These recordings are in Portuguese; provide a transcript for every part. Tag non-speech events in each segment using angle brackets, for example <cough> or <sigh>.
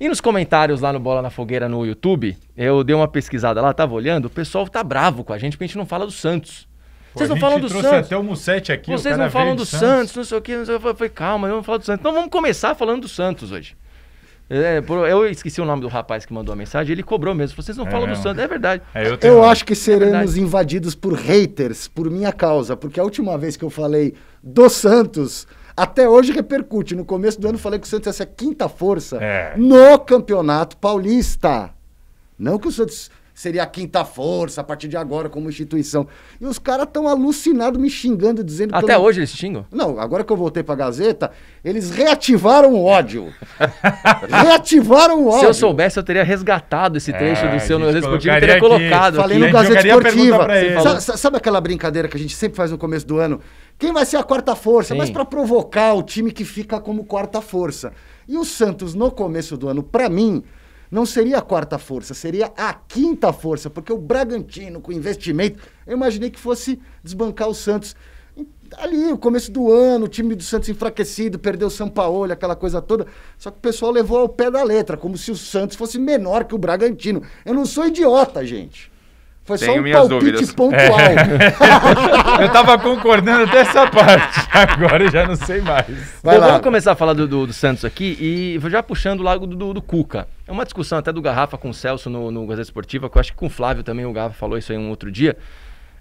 E nos comentários lá no Bola na Fogueira no YouTube, eu dei uma pesquisada lá, tava olhando, o pessoal tá bravo com a gente porque a gente não fala do Santos. Pô, Vocês não falam do Santos. até o musete aqui. Vocês não falam do Santos. Santos, não sei o que. Não sei o que. Eu falei, calma, eu não falo do Santos. Então vamos começar falando do Santos hoje. É, eu esqueci o nome do rapaz que mandou a mensagem, ele cobrou mesmo. Vocês não é falam do Santos, é verdade. É, eu, eu acho que é seremos invadidos por haters, por minha causa, porque a última vez que eu falei do Santos, até hoje repercute. No começo do ano falei que o Santos ia ser a quinta força é. no Campeonato Paulista. Não que o Santos seria a quinta força a partir de agora como instituição. E os caras estão alucinados, me xingando, dizendo... Até hoje eles xingam? Não, agora que eu voltei pra Gazeta, eles reativaram o ódio. <laughs> reativaram o ódio. Se eu soubesse, eu teria resgatado esse é, trecho é, do seu no Esportivo e teria colocado aqui. Falei no Gazeta Esportiva. sabe aquela brincadeira que a gente sempre faz no começo do ano? Quem vai ser a quarta força? Sim. Mas para provocar o time que fica como quarta força. E o Santos, no começo do ano, para mim, não seria a quarta força, seria a quinta força, porque o Bragantino, com investimento, eu imaginei que fosse desbancar o Santos. Ali, no começo do ano, o time do Santos enfraquecido, perdeu o São Paulo, aquela coisa toda. Só que o pessoal levou ao pé da letra, como se o Santos fosse menor que o Bragantino. Eu não sou idiota, gente. Foi Tenho só um minhas palpite dúvidas. pontual. É. <laughs> eu tava concordando até essa parte. Agora eu já não sei mais. Vai Bom, lá. Vamos começar a falar do, do, do, Santos aqui e já puxando o lago do, do, Cuca. É uma discussão até do Garrafa com o Celso no, no Gazeta Esportiva, que eu acho que com o Flávio também o Garrafa falou isso aí um outro dia.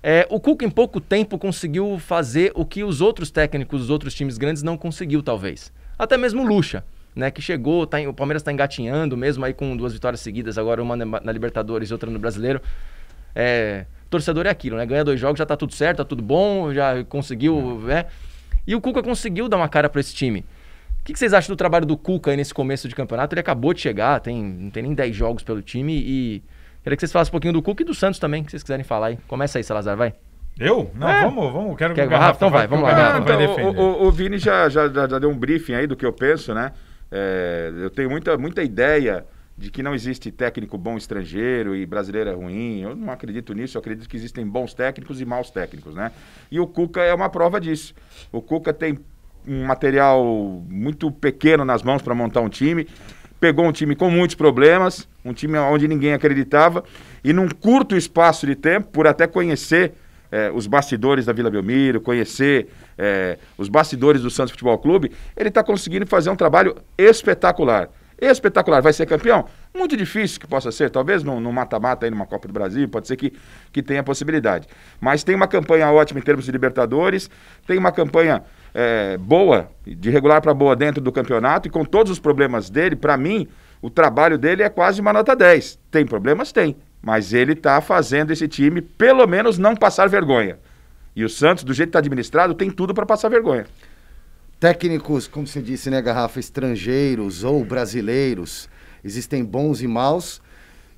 É, o Cuca em pouco tempo conseguiu fazer o que os outros técnicos, os outros times grandes não conseguiu talvez. Até mesmo o Lucha. Né, que chegou, tá, o Palmeiras está engatinhando mesmo aí com duas vitórias seguidas, agora uma na Libertadores e outra no Brasileiro. É, torcedor é aquilo, né? Ganha dois jogos, já tá tudo certo, tá tudo bom, já conseguiu, né? E o Cuca conseguiu dar uma cara para esse time. O que, que, vocês acham do trabalho do Cuca aí nesse começo de campeonato? Ele acabou de chegar, tem, não tem nem 10 jogos pelo time e. Queria que vocês falassem um pouquinho do Cuca e do Santos também, que vocês quiserem falar aí. Começa aí, Salazar, vai. Eu? Não, é. vamos, vamos, quero Quer que o Garrafa, Então vai, vamos lá, vai então, O, o, o Vini já, já, já, deu um briefing aí do que eu penso, né? É, eu tenho muita, muita ideia de que não existe técnico bom estrangeiro e brasileiro é ruim. Eu não acredito nisso, eu acredito que existem bons técnicos e maus técnicos, né? E o Cuca é uma prova disso. O Cuca tem um material muito pequeno nas mãos para montar um time. Pegou um time com muitos problemas, um time onde ninguém acreditava, e num curto espaço de tempo, por até conhecer eh, os bastidores da Vila Belmiro, conhecer eh, os bastidores do Santos Futebol Clube, ele está conseguindo fazer um trabalho espetacular espetacular. Vai ser campeão? Muito difícil que possa ser, talvez no mata-mata aí numa Copa do Brasil, pode ser que, que tenha possibilidade. Mas tem uma campanha ótima em termos de Libertadores, tem uma campanha é, boa, de regular para boa dentro do campeonato e com todos os problemas dele, para mim, o trabalho dele é quase uma nota 10. Tem problemas? Tem. Mas ele está fazendo esse time, pelo menos, não passar vergonha. E o Santos, do jeito que está administrado, tem tudo para passar vergonha. Técnicos, como você disse, né, Garrafa, estrangeiros ou brasileiros, existem bons e maus.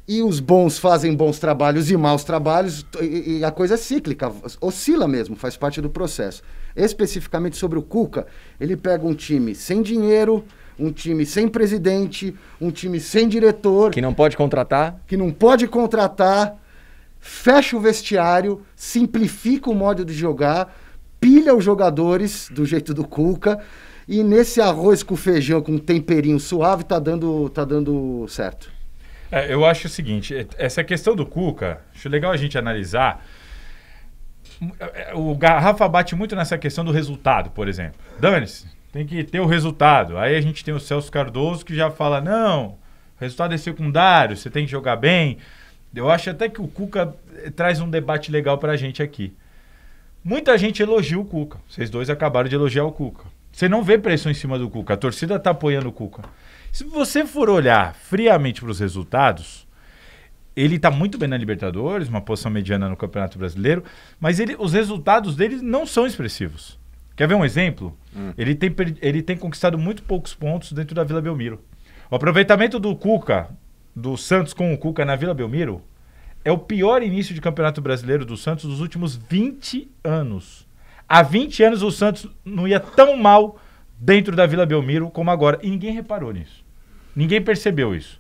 E os bons fazem bons trabalhos e maus trabalhos, e, e a coisa é cíclica, oscila mesmo, faz parte do processo. Especificamente sobre o Cuca, ele pega um time sem dinheiro, um time sem presidente, um time sem diretor. Que não pode contratar. Que não pode contratar. Fecha o vestiário, simplifica o modo de jogar pilha os jogadores do jeito do Cuca. E nesse arroz com feijão, com temperinho suave, tá dando, tá dando certo. É, eu acho o seguinte, essa questão do Cuca, acho legal a gente analisar. O Garrafa bate muito nessa questão do resultado, por exemplo. Dane-se, tem que ter o resultado. Aí a gente tem o Celso Cardoso que já fala, não, resultado é secundário, você tem que jogar bem. Eu acho até que o Cuca traz um debate legal pra gente aqui. Muita gente elogia o Cuca. Vocês dois acabaram de elogiar o Cuca. Você não vê pressão em cima do Cuca. A torcida está apoiando o Cuca. Se você for olhar friamente para os resultados, ele está muito bem na Libertadores, uma posição mediana no Campeonato Brasileiro, mas ele, os resultados dele não são expressivos. Quer ver um exemplo? Hum. Ele, tem, ele tem conquistado muito poucos pontos dentro da Vila Belmiro. O aproveitamento do Cuca, do Santos com o Cuca na Vila Belmiro, é o pior início de campeonato brasileiro do Santos dos últimos 20 anos. Há 20 anos o Santos não ia tão mal dentro da Vila Belmiro como agora. E ninguém reparou nisso. Ninguém percebeu isso.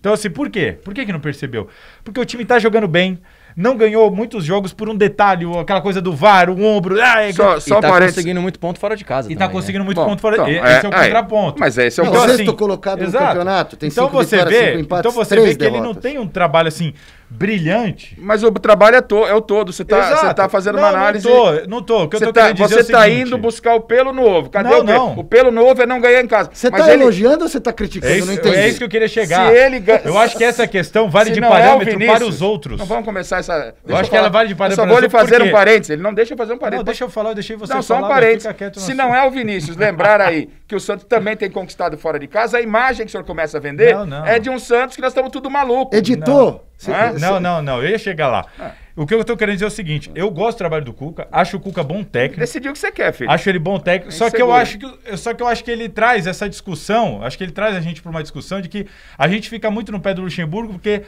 Então, assim, por quê? Por que, que não percebeu? Porque o time tá jogando bem, não ganhou muitos jogos por um detalhe, aquela coisa do VAR, o ombro. Ah, é só, e tá parece... conseguindo muito ponto fora de casa. E tá também, tá conseguindo né? muito Bom, ponto fora de casa. Então, esse é, é o é. contraponto. Mas esse é o então, ponto. Assim, colocado exato. no campeonato, tem então cinco você vê, cinco empates, Então você vê que derrotas. ele não tem um trabalho assim brilhante. Mas o trabalho é, to, é o todo. Você está tá fazendo não, uma análise. Não tô, não tô. O que você eu tô tá, dizer é Você está indo buscar o pelo no ovo. Cadê não, o pelo? O pelo no ovo é não ganhar em casa. Você está ele... elogiando ou você está criticando? É isso, não entendi. É isso que eu queria chegar. Se ele... Eu acho que essa questão vale Se de é parâmetro é para os outros. Não vamos começar essa. Deixa eu acho que ela vale de parâmetro. Eu só vou lhe fazer um parênteses. Ele não deixa eu fazer um parênteses. Não, deixa eu falar, eu deixei você. Não, só um parênteses. Se não é o Vinícius, lembrar aí <laughs> que o Santos também tem conquistado fora de casa, a imagem que o senhor começa a vender não, não. é de um Santos que nós estamos tudo maluco. Editor? Não, não, não, não, eu ia chegar lá. Ah. O que eu estou querendo dizer é o seguinte: eu gosto do trabalho do Cuca, acho o Cuca bom técnico. Decidiu o que você quer, filho. Acho ele bom técnico. É só que eu acho que só que eu acho que ele traz essa discussão, acho que ele traz a gente para uma discussão de que a gente fica muito no pé do Luxemburgo porque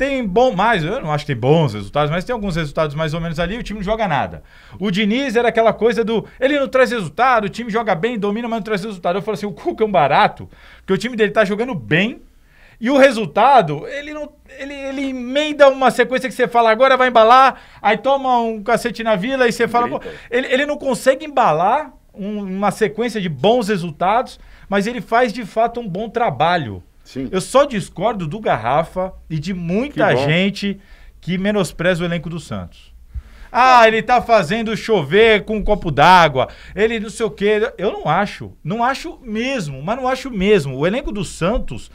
tem bom mais, eu não acho que tem bons resultados, mas tem alguns resultados mais ou menos ali, o time não joga nada. O Diniz era aquela coisa do, ele não traz resultado, o time joga bem, domina, mas não traz resultado. Eu falo assim, o Cuca é um barato, porque o time dele tá jogando bem, e o resultado, ele não. Ele, ele emenda uma sequência que você fala, agora vai embalar, aí toma um cacete na vila e você fala. Pô, ele, ele não consegue embalar um, uma sequência de bons resultados, mas ele faz de fato um bom trabalho. Sim. Eu só discordo do Garrafa e de muita que gente que menospreza o elenco do Santos. Ah, ele tá fazendo chover com um copo d'água. Ele não sei o quê. Eu não acho. Não acho mesmo, mas não acho mesmo. O elenco do Santos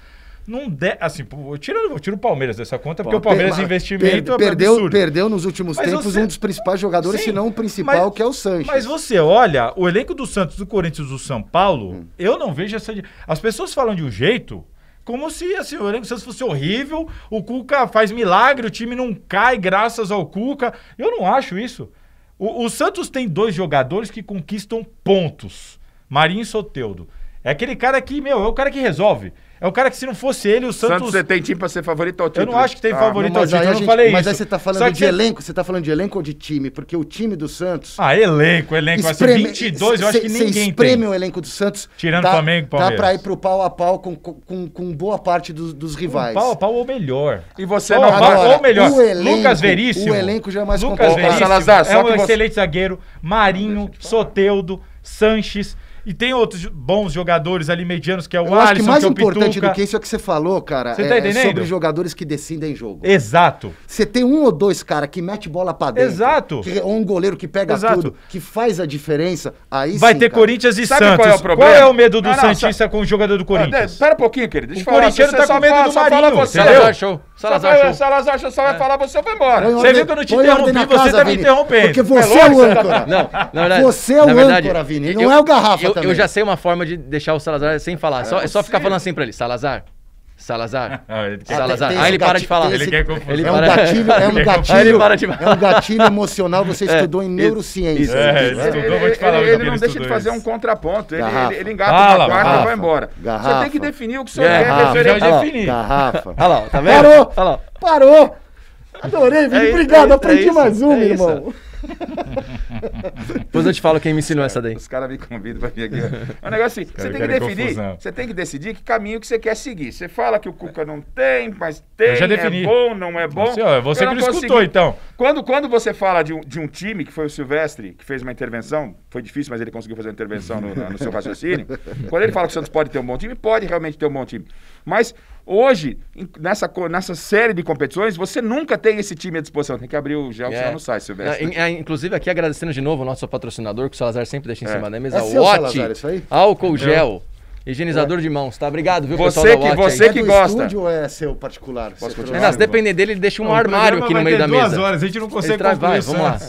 não de... assim, eu tiro, eu tiro o Palmeiras dessa conta, Pô, porque o Palmeiras per, investimento é per, perdeu, absurdo. perdeu nos últimos mas tempos você... um dos principais jogadores, Sim, se não o principal, mas, que é o Sanches. Mas você olha, o elenco do Santos, do Corinthians, do São Paulo, hum. eu não vejo essa as pessoas falam de um jeito, como se assim, o elenco Santos fosse horrível, o Cuca faz milagre, o time não cai graças ao Cuca. Eu não acho isso. O, o Santos tem dois jogadores que conquistam pontos: Marinho e Soteudo. É aquele cara que, meu, é o cara que resolve. É o cara que se não fosse ele, o Santos. Santos, você tem time pra ser favorito ao título? Eu não acho que tem ah, favorito ao título, eu gente, não falei mas isso. Mas aí você tá falando Só de que... elenco, você tá falando de elenco ou de time? Porque o time do Santos. Ah, elenco, elenco. Espreme, ser assim, 22, eu acho que ninguém tem. espreme o elenco do Santos. Tirando o Flamengo Palmeiras. Dá pra ir pro pau a pau com, com, com boa parte dos, dos rivais. Um pau a pau ou melhor. E você pau não vai. Ou melhor, o elenco, Lucas Veríssimo. O elenco já é mais Lucas Veríssimo Salazar, é um excelente você... zagueiro. Marinho, Soteudo, Sanches. E tem outros bons jogadores ali medianos, que é o Eu Alisson, acho que mais que é importante Pituca. do que isso é que você falou, cara. Você é, tá é entendendo? sobre jogadores que decidem jogo. Exato. Você tem um ou dois cara que mete bola pra dentro. Exato. Que, ou um goleiro que pega Exato. tudo, que faz a diferença. Aí Vai sim, ter cara. Corinthians e Sabe Santos. Qual é o problema? Qual é o medo do não, Santista não, com o jogador do ah, Corinthians? espera pera um pouquinho, querido. Deixa o falar. corintiano tá com medo do Marinho, você, entendeu? Show. Salazar Show. Salazar Show só vai é. falar, você vai embora. Você viu que eu não te interrompi, você tá me interrompendo. Porque você é, é o âncora. Tá- não, não, não. Você é o âncora, Vini. Não é o garrafa também. eu já sei uma forma de deixar o Salazar sem falar. Ah, só, é só ficar falando assim pra ele: Salazar. Salazar. <laughs> Ah, ele Salazar. Aí ele para de falar. Ele quer confusão. é um gatilho, é um gatilho, emocional. Você é, estudou em neurociência. É, ele estudou, é, vou te falar. Ele, ele não deixa de fazer isso. um contraponto. Ele, ele, ele engata ah, uma quarta e vai embora. Garrafa. Você tem que definir o que o senhor garrafa. quer é referente. Já defini. Garrafa. Olha lá, tá vendo? Parou. Parou. Adorei, Vini. Obrigado. Aprendi mais um, irmão. <laughs> Depois eu te falo quem me ensinou essa daí. Os caras me convidam pra vir aqui. O é um negócio assim, você tem que definir, confusão. você tem que decidir que caminho que você quer seguir. Você fala que o Cuca não tem, mas tem, eu já é defini. é bom, não é bom. Você, assim, ó, você que não escutou, então. Quando, quando você fala de um, de um time, que foi o Silvestre, que fez uma intervenção, foi difícil, mas ele conseguiu fazer uma intervenção no, no seu raciocínio. <laughs> quando ele fala que o Santos pode ter um bom time, pode realmente ter um bom time. Mas hoje, nessa, nessa série de competições, você nunca tem esse time à disposição. Tem que abrir o gel, é. senão não sai, Silvestre. É, inclusive, aqui agradecendo de novo o nosso patrocinador, que o Salazar sempre deixa em é. cima da mesa. É o Salazar, isso aí? Álcool gel. Higienizador é. de mãos, tá? Obrigado, viu, você pessoal que, Você aí. que é gosta. O estúdio é seu particular? Posso depender dele, ele deixa um Não, armário aqui no meio da mesa. duas horas, a gente não consegue ele traz, vai, vamos lá.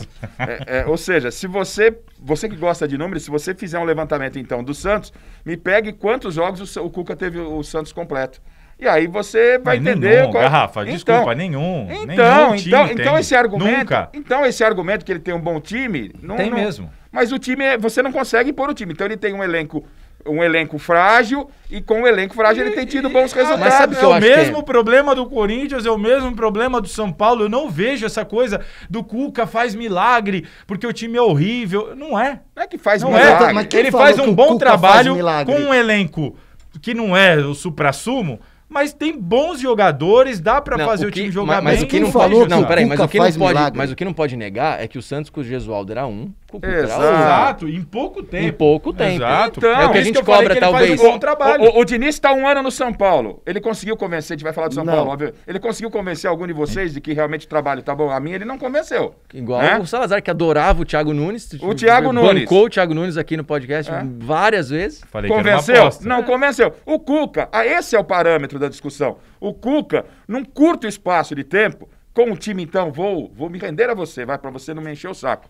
É, é, ou seja, se você, você que gosta de números, se você fizer um levantamento, então, do Santos, me pegue quantos jogos o, o Cuca teve o Santos completo. E aí você vai Mas entender. Nenhum, qual... É garrafa, então, desculpa, nenhum. Então, nenhum então, então, então esse argumento. Nunca. Então, esse argumento que ele tem um bom time. Não, tem não, mesmo. Mas o time, é, você não consegue pôr o time. Então ele tem um elenco um elenco frágil e com um elenco frágil ele tem tido bons ah, resultados. Sabe é o mesmo é. problema do Corinthians, é o mesmo problema do São Paulo. Eu não vejo essa coisa do Cuca faz milagre porque o time é horrível. Não é. Não é que faz não é. milagre. É. Ele faz um bom trabalho com um elenco que não é o supra-sumo, mas tem bons jogadores, dá para fazer o, que, o time jogar mas, bem. Mas o que não falou, pode, não, peraí, mas o que não pode, milagre. mas o que não pode negar é que o Santos com o Gesualdo era um, Exato. em pouco tempo. Em pouco tempo. Exato. Então, é o que a é gente que cobra, talvez. Um o, o, o, Diniz está um ano no São Paulo. Ele conseguiu convencer, a gente vai falar do São não. Paulo, óbvio. Ele conseguiu convencer algum de vocês de que realmente o trabalho tá bom. A mim, ele não convenceu. Igual né? o Salazar, que adorava o Thiago Nunes. O Thiago Nunes. Bancou o Thiago Nunes aqui no podcast é. várias vezes. Falei convenceu? não, convenceu. O Cuca, ah, esse é o parâmetro da discussão. O Cuca, num curto espaço de tempo, com o time, então, vou, vou me render a você, vai, para você não me encher o saco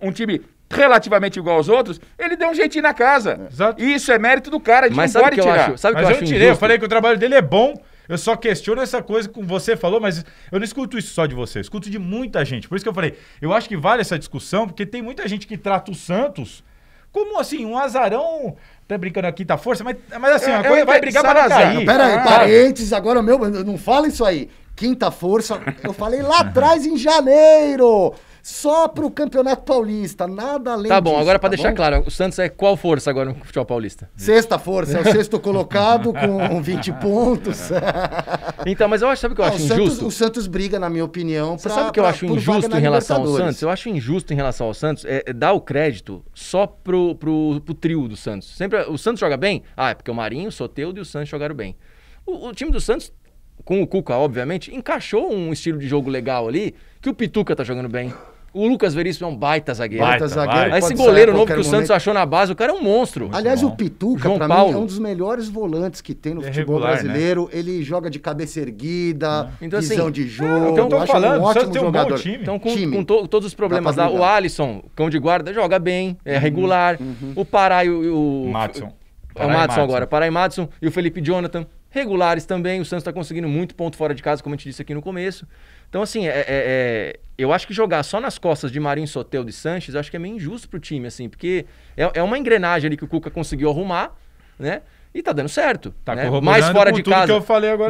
um, um time relativamente igual aos outros, ele deu um jeitinho na casa. É. Exato. E isso é mérito do cara, a mas sabe que tirar. Eu acho, sabe mas que eu, eu tirei, injusto? eu falei que o trabalho dele é bom. Eu só questiono essa coisa com você falou, mas eu não escuto isso só de você, eu escuto de muita gente. Por isso que eu falei, eu acho que vale essa discussão, porque tem muita gente que trata o Santos como assim, um azarão até tá brincando aqui, tá força, mas, mas assim, uma é, é coisa vai brigar para cair. Pera aí, ah, parênteses, agora meu, não fala isso aí. Quinta força, eu falei lá <laughs> atrás em janeiro. Só para o Campeonato Paulista, nada além Tá bom, disso, agora para tá deixar bom? claro, o Santos é qual força agora no futebol paulista? Sexta força, é o sexto colocado com 20 <laughs> pontos. então, mas eu acho, sabe o que eu acho o Santos, injusto? O Santos briga, na minha opinião, Você pra, sabe o que eu pra, acho injusto em relação ao Santos? Eu acho injusto em relação ao Santos é, é dar o crédito só pro, pro, pro trio do Santos. Sempre o Santos joga bem? Ah, é porque o Marinho, o Soteldo e o Santos jogaram bem. o, o time do Santos com o Cuca, obviamente, encaixou um estilo de jogo legal ali, que o Pituca tá jogando bem. O Lucas Veríssimo é um baita zagueiro. Baita zagueiro. Esse goleiro novo que o Santos achou na base, o cara é um monstro. Muito Aliás, bom. o Pituca, João pra Paulo. mim, é um dos melhores volantes que tem no é futebol regular, né? brasileiro. Né? Ele joga de cabeça erguida, então, assim, visão de jogo. É, então, eu tô falando, um ótimo tem um jogador. Bom time. Então, com, time. com to, todos os problemas lá, o Alisson, cão de guarda, joga bem, é uhum. regular. Uhum. O Pará e o... Madison. É o Matson agora. Pará e Matson e o Felipe Jonathan Regulares também, o Santos está conseguindo muito ponto fora de casa, como a gente disse aqui no começo. Então, assim, é, é, é eu acho que jogar só nas costas de Marinho Sotel de Sanches, acho que é meio injusto pro time, assim, porque é, é, uma engrenagem ali que o Cuca conseguiu arrumar, né? E tá dando certo. Tá né? Mais fora de casa.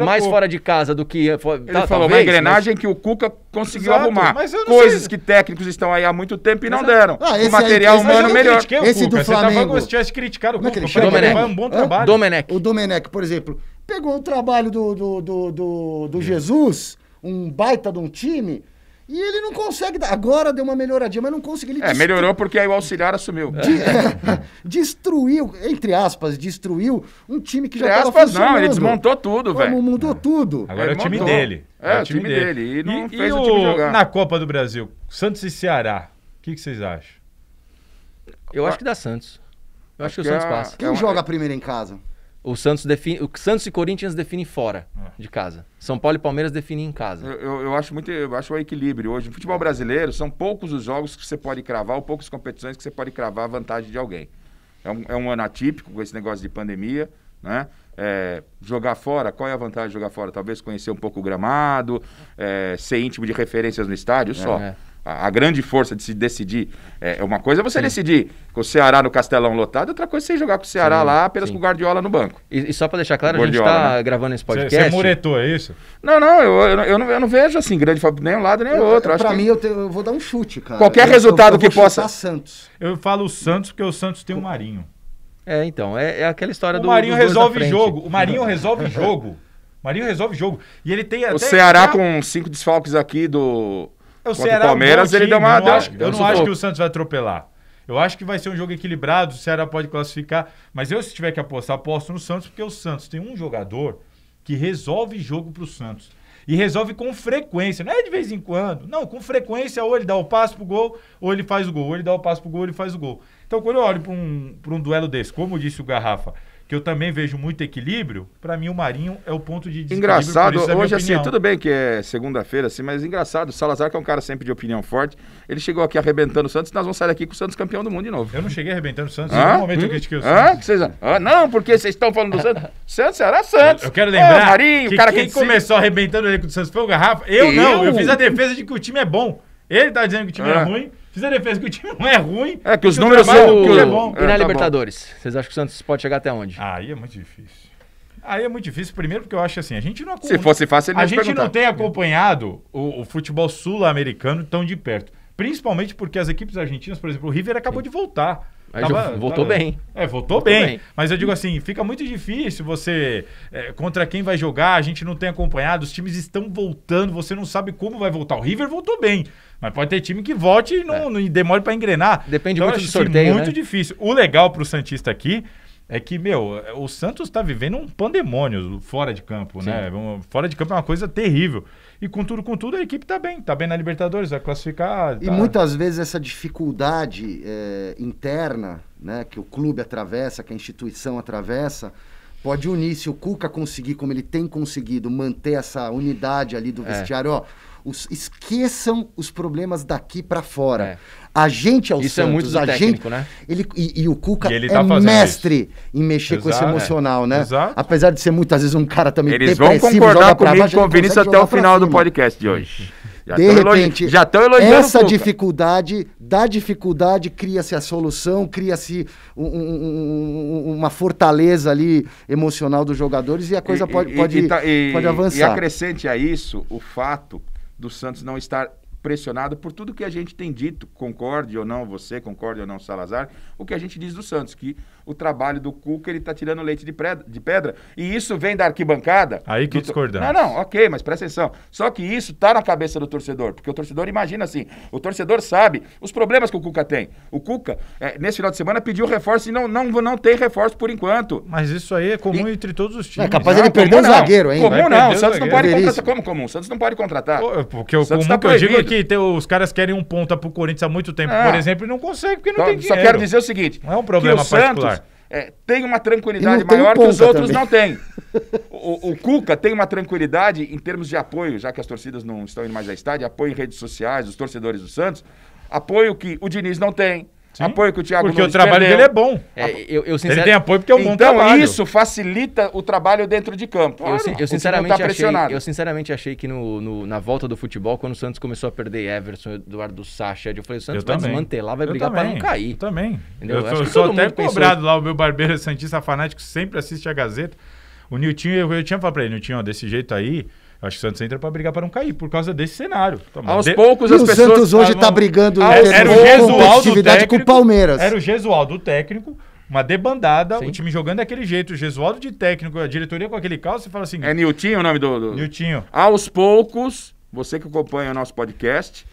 mais pouco. fora de casa do que. Ele tá, falou talvez, uma engrenagem mas... que o Cuca conseguiu Exato, arrumar. Coisas sei. que técnicos estão aí há muito tempo e não deram. Ah, o material aí, humano melhor. Esse Cuca. do Flamengo. Você tava gostando de criticar o Cuca. É ele um bom trabalho. Domenech. O Domenech, por exemplo pegou o trabalho do, do, do, do, do é. Jesus, um baita de um time, e ele não consegue. Agora deu uma melhoradinha, mas não conseguiu. é, destru... melhorou porque aí o auxiliar assumiu. <laughs> De... <laughs> destruiu, entre aspas, destruiu um time que já estava aspas, não, ele desmontou tudo, velho. Mudou é. tudo. Agora é o time montou. dele. É, é o, time, time dele. dele. E não e, fez e o time jogar. Na Copa do Brasil, Santos e Ceará, o que, que vocês acham? Eu acho ah. que dá Santos. Eu acho que, que o Santos é passa. Quem joga primeiro em casa? O Santos, define, o Santos e Corinthians definem fora é. de casa. São Paulo e Palmeiras definem em casa. Eu, eu, eu acho muito, eu acho o equilíbrio hoje. No futebol brasileiro, são poucos os jogos que você pode cravar, ou poucas competições que você pode cravar a vantagem de alguém. É um, é um ano atípico com esse negócio de pandemia, né? É, jogar fora, qual é a vantagem de jogar fora? Talvez conhecer um pouco o gramado, é, ser íntimo de referências no estádio, só. É a, grande força de se decidir. É, é uma coisa é você Sim. decidir com o Ceará no Castelão lotado, outra coisa é você jogar com o Ceará Sim. lá, apenas Sim. com o Guardiola no banco. E, e só para deixar claro, Guardiola, a gente está né? gravando esse podcast. Você muretou, é isso? Não, não eu, eu, eu, não, eu não vejo assim grande nem um lado nem o outro. Para que... mim, eu, te, eu, vou dar um chute, cara. Qualquer eu, resultado eu, que possa. Santos. Eu falo Santos porque o Santos tem o Marinho. É, então, é, é aquela história o do. O Marinho resolve jogo. O Marinho resolve jogo. Marinho resolve jogo. E ele tem até. O Ceará com cinco desfalques aqui do o Ceará o Palmeiras, ele deu uma. Eu não, acho, eu não acho que o Santos vai atropelar. Eu acho que vai ser um jogo equilibrado, o Ceará pode classificar. Mas eu, se tiver que apostar, aposto no Santos, porque o Santos tem um jogador que resolve jogo pro Santos. E resolve com frequência, não é de vez em quando. Não, com frequência, ou ele dá o passo pro gol, ou ele faz o gol. Ou ele dá o passo pro gol, ou ele faz o gol. Então, quando eu olho para um, um duelo desse, como disse o Garrafa, que eu também vejo muito equilíbrio, para mim o Marinho é o ponto de Engraçado, é hoje assim, tudo bem que é segunda-feira, assim, mas engraçado, o Salazar, que é um cara sempre de opinião forte, ele chegou aqui arrebentando o Santos, nós vamos sair daqui com o Santos campeão do mundo de novo. Eu não cheguei arrebentando o Santos, em nenhum momento hum? eu critiquei o Santos. Hã? ah, não, porque vocês estão falando do <laughs> Santos. Santos era Santos. Eu, eu quero lembrar. É, Marinho, que o cara quem que começou arrebentando ele com o Santos foi o Garrafa. Eu, eu, não, eu fiz a defesa de que o time é bom. Ele tá dizendo que o time é ruim. Fiz a defesa que o time não é ruim. É que os que números são. Que é, é E na é, tá Libertadores? Bom. Vocês acham que o Santos pode chegar até onde? Aí é muito difícil. Aí é muito difícil, primeiro porque eu acho assim, a gente não Se fosse fácil, ele A gente perguntar. não tem acompanhado o, o futebol sul-americano tão de perto. Principalmente porque as equipes argentinas, por exemplo, o River acabou Sim. de voltar. Mas tava, voltou tava, bem. É, voltou, voltou bem, bem, Mas eu digo assim, fica muito difícil você é, contra quem vai jogar, a gente não tem acompanhado, os times estão voltando, você não sabe como vai voltar. O River voltou bem, mas pode ter time que volte e não, é. e demore para engrenar. Depende então, muito do sorteio, muito né? difícil. O legal para o santista aqui é que, meu, o Santos está vivendo um pandemônio fora de campo, né? Sim. né? Fora de campo é uma coisa terrível. E contudo, tudo a equipe está bem. Está bem na Libertadores, vai classificar. Tá... E muitas vezes essa dificuldade é, interna né, que o clube atravessa, que a instituição atravessa, pode unir. Se o Cuca conseguir, como ele tem conseguido, manter essa unidade ali do é. vestiário, é. ó os, esqueçam os problemas daqui para fora. É. A gente é o isso é Santos, é muito a técnico, gente, né? Ele, e, e o Cuca e é tá é mestre isso. em mexer Exato, com esse emocional, é. né? Exato. Apesar de ser muitas vezes um cara também Eles vão concordar comigo baixo, com o Vinícius até o final do podcast de hoje. Já de repente, já estão elogiando essa dificuldade, da dificuldade cria-se a solução, cria-se um, um, uma fortaleza ali emocional dos jogadores e a coisa e, pode, e, pode, e, tá, pode avançar. E acrescente a isso o fato do Santos não estar pressionado por tudo que a gente tem dito, concorde ou não você, concorde ou não Salazar, o que a gente diz do Santos, que o trabalho do Cuca, ele tá tirando leite de, preda, de pedra, e isso vem da arquibancada. Aí que do... discordamos. Não, não, ok, mas presta atenção. Só que isso tá na cabeça do torcedor, porque o torcedor imagina assim, o torcedor sabe os problemas que o Cuca tem. O Cuca, é, nesse final de semana, pediu reforço e não, não, não tem reforço por enquanto. Mas isso aí é comum e... entre todos os é, times. É capaz de ele perder um zagueiro, hein? Comum Vai não, o Santos não pode contratar como é comum. O Santos não pode contratar. Pô, porque o Santos comum tá que eu digo que ter, os caras querem um ponta pro Corinthians há muito tempo, é. por exemplo, e não consegue porque não só, tem dinheiro. Só quero dizer o seguinte: não é um problema que o particular. Santos é, tem uma tranquilidade maior que os outros também. não têm. <laughs> O, o, Cuca tem uma tranquilidade em termos de apoio, já que as torcidas não estão indo mais a estádio, apoio em redes sociais, os torcedores do Santos, apoio que o Diniz não tem. Sim, apoio que o Thiago Porque Nunes o trabalho perdeu. dele é bom. É, eu, eu Ele tem apoio porque é um então, bom trabalho. Isso facilita o trabalho dentro de campo. Claro, eu, eu, sinceramente tá achei, eu sinceramente achei que no, no, na volta do futebol, quando o Santos começou a perder Everson, Eduardo Sacha, eu falei, o Santos eu vai também. desmantelar, vai brigar para não cair. Eu também. Entendeu? Eu, sou, sou até cobrado lá, o meu barbeiro Santista fanático sempre assiste a Gazeta. O Nilton eu, eu tinha falado para ele, Nilton, desse jeito aí, acho que o Santos entra para brigar para não cair, por causa desse cenário. Toma. Aos de... poucos e as o pessoas... Santos hoje está tá ah, brigando era, o Gesualdo técnico, com o Palmeiras. Era o Gesualdo técnico, uma debandada, Sim. o time jogando daquele jeito, o Gesualdo de técnico, a diretoria com aquele caos, você fala assim... É Niltinho o nome do... do... Niltinho. Aos poucos, você que acompanha o nosso podcast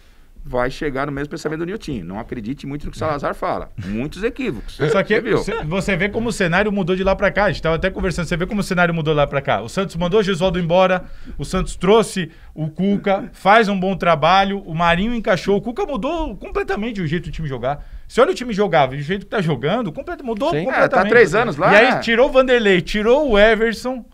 vai chegar no mesmo pensamento do Newton. Não acredite muito no que o Salazar fala. Muitos equívocos. Isso aqui você, você vê como o cenário mudou de lá para cá. A gente estava até conversando. Você vê como o cenário mudou lá para cá. O Santos mandou o Gesualdo embora. O Santos trouxe o Cuca. Faz um bom trabalho. O Marinho encaixou. O Cuca mudou completamente o jeito do time jogar. Se olha o time jogava e o jeito que tá jogando, mudou Sim, é, tá completamente. tá três anos lá. E aí né? tirou o Vanderlei, tirou o Everson.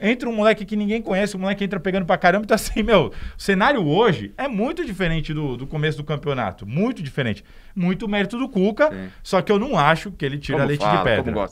Entra um moleque que ninguém conhece, o moleque entra pegando pra caramba. Então, assim, <laughs> meu, o cenário hoje é muito diferente do, do começo do campeonato. Muito diferente. Muito mérito do Cuca, Sim. só que eu não acho que ele tira como leite fala, de pedra.